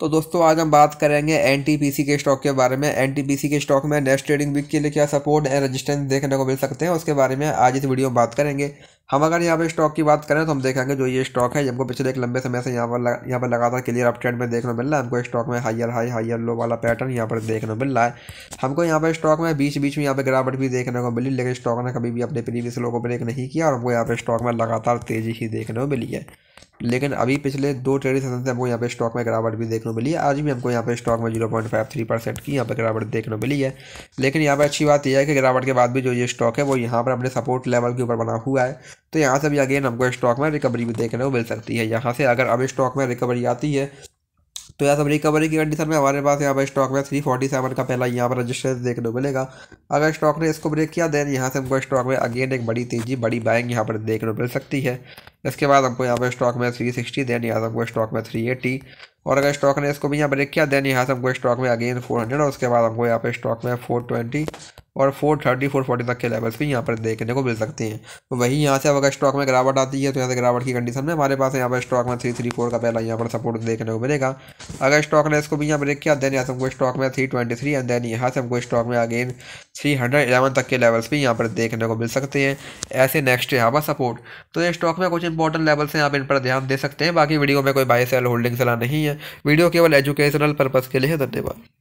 तो दोस्तों आज हम बात करेंगे एन के स्टॉक के बारे में एन के स्टॉक में नेक्स्ट ट्रेडिंग वीक के लिए क्या सपोर्ट एंड रेजिस्टेंस देखने को मिल सकते हैं उसके बारे में आज इस वीडियो में बात करेंगे हम अगर यहाँ पे स्टॉक की बात करें तो हम देखेंगे जो ये स्टॉक है हमको पिछले एक लंबे समय से यहाँ पर यहाँ पर लगातार क्लियर अप ट्रेंड में देखने मिल रहा है हमको स्टॉक में हाइयर हाई हाइयर लो वाला पैटर्न यहाँ पर देखने को मिल रहा है हमको यहाँ पर स्टॉक में बीच बीच में यहाँ पर गिरावट भी देखने को मिली लेकिन स्टॉक ने कभी भी अपने प्रीवियस लोगों को ब्रेक नहीं किया और हमको यहाँ पर स्टॉक में लगातार तेज़ी ही देखने को मिली है लेकिन अभी पिछले दो ट्रेडिंग सेशन से हमको यहाँ पे स्टॉक में गिरावट भी देखने मिली है आज भी हमको यहाँ पे स्टॉक में zero point five three percent की यहाँ पे गिरावट देखने मिली है लेकिन यहाँ पे अच्छी बात यह है कि गिरावट के बाद भी जो ये स्टॉक है वो यहाँ पर अपने सपोर्ट लेवल के ऊपर बना हुआ है तो यहाँ से भी अगेन हमको स्टॉक में रिकवरी भी देखने को मिल सकती है यहाँ से अगर अब स्टॉक में रिकवरी आती है तो यहाँ सब रिकवरी की कंडीशन में हमारे पास यहाँ पर स्टॉक में थ्री फोर्टी सेवन का पहला यहाँ पर रजिस्ट्रेंस देखने को मिलेगा अगर स्टॉक ने इसको ब्रेक किया देन यहाँ से हमको स्टॉक में अगेन एक बड़ी तेजी बड़ी बाइंग यहाँ पर देखने को मिल सकती है इसके बाद हमको यहाँ पर स्टॉक में थ्री सिक्सटी देन यहाँ से हमको स्टॉक में थ्री एट्टी और अगर स्टॉक ने इसको भी यहाँ ब्रेक किया देन यहाँ से हमको स्टॉक में अगेन फोर हंड्रेड और उसके बाद हमको यहाँ पे स्टॉक में फोर ट्वेंटी और फोर थर्टी फोर फोर्टी तक के लेवल्स भी यहाँ पर देखने को मिल सकते हैं तो वहीं यहाँ से अब अगर स्टॉक में गिरावट आती है तो यहाँ से गिरावट की कंडीशन में हमारे पास यहाँ पर स्टॉक में थ्री थ्री फोर का पहला यहाँ पर सपोर्ट देखने को मिलेगा अगर स्टॉक ने इसको भी यहाँ ब्रेक किया देन यहाँ से हमको स्टॉक में three twenty three and then यहाँ से हमको स्टॉक में अगेन थ्री हंड्रेड एलेवन तक के लेवल्स भी यहाँ पर देखने को मिल सकते हैं ऐसे नेक्स्ट यहाँ पर सपोर्ट तो ये स्टॉक में कुछ इंपॉर्टेंट लेवल्स हैं आप इन पर ध्यान दे सकते हैं बाकी वीडियो में कोई बाय सेल होल्डिंग सलाह नहीं है वीडियो केवल एजुकेशनल पर्पज़ के लिए धन्यवाद